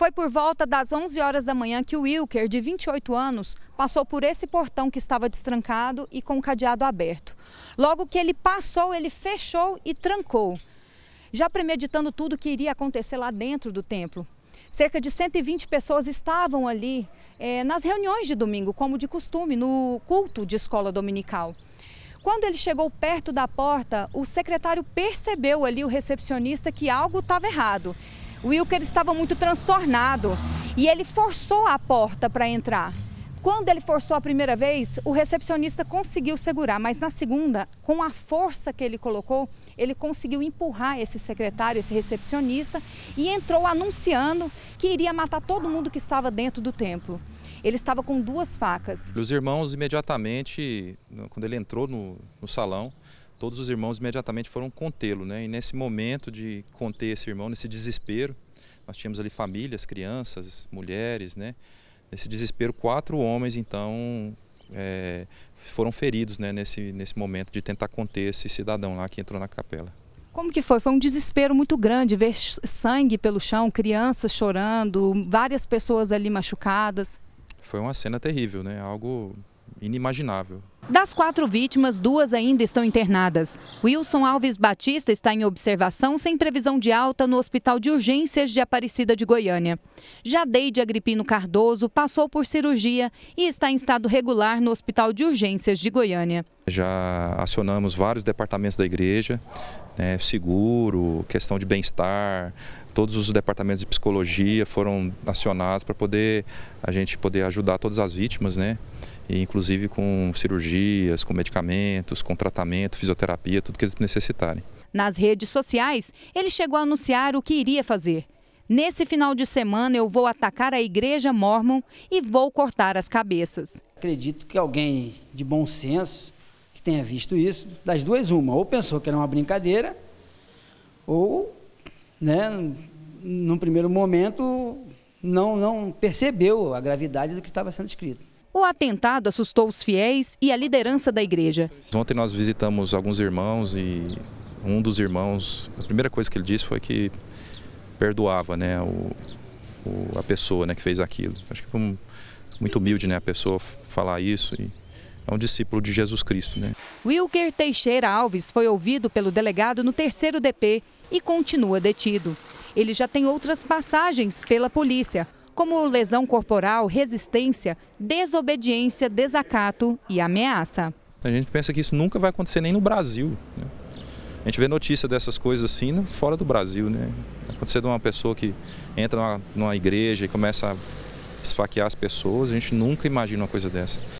Foi por volta das 11 horas da manhã que o Wilker, de 28 anos, passou por esse portão que estava destrancado e com o cadeado aberto. Logo que ele passou, ele fechou e trancou, já premeditando tudo o que iria acontecer lá dentro do templo. Cerca de 120 pessoas estavam ali é, nas reuniões de domingo, como de costume, no culto de escola dominical. Quando ele chegou perto da porta, o secretário percebeu ali, o recepcionista, que algo estava errado. Wilker estava muito transtornado e ele forçou a porta para entrar. Quando ele forçou a primeira vez, o recepcionista conseguiu segurar, mas na segunda, com a força que ele colocou, ele conseguiu empurrar esse secretário, esse recepcionista, e entrou anunciando que iria matar todo mundo que estava dentro do templo. Ele estava com duas facas. Os irmãos, imediatamente, quando ele entrou no, no salão, todos os irmãos imediatamente foram contê-lo, né? E nesse momento de conter esse irmão, nesse desespero, nós tínhamos ali famílias, crianças, mulheres, né? Nesse desespero, quatro homens então é, foram feridos, né? Nesse nesse momento de tentar conter esse cidadão lá que entrou na capela. Como que foi? Foi um desespero muito grande ver sangue pelo chão, crianças chorando, várias pessoas ali machucadas. Foi uma cena terrível, né? Algo inimaginável. Das quatro vítimas, duas ainda estão internadas. Wilson Alves Batista está em observação sem previsão de alta no Hospital de Urgências de Aparecida de Goiânia. Jadeide Agripino Cardoso passou por cirurgia e está em estado regular no Hospital de Urgências de Goiânia. Já acionamos vários departamentos da igreja, né, seguro, questão de bem-estar, todos os departamentos de psicologia foram acionados para poder a gente poder ajudar todas as vítimas, né? E, inclusive com cirurgias, com medicamentos, com tratamento, fisioterapia, tudo que eles necessitarem. Nas redes sociais, ele chegou a anunciar o que iria fazer. Nesse final de semana eu vou atacar a igreja mormon e vou cortar as cabeças. Acredito que alguém de bom senso que tenha visto isso, das duas, uma, ou pensou que era uma brincadeira, ou, né, num primeiro momento, não, não percebeu a gravidade do que estava sendo escrito. O atentado assustou os fiéis e a liderança da igreja. Ontem nós visitamos alguns irmãos e um dos irmãos, a primeira coisa que ele disse foi que perdoava né, o, o a pessoa né, que fez aquilo. Acho que foi um, muito humilde né, a pessoa falar isso e é um discípulo de Jesus Cristo. Né? Wilker Teixeira Alves foi ouvido pelo delegado no terceiro DP e continua detido. Ele já tem outras passagens pela polícia, como lesão corporal, resistência, desobediência, desacato e ameaça. A gente pensa que isso nunca vai acontecer nem no Brasil. Né? A gente vê notícia dessas coisas assim né, fora do Brasil. Né? Acontecer de uma pessoa que entra numa, numa igreja e começa a esfaquear as pessoas, a gente nunca imagina uma coisa dessa.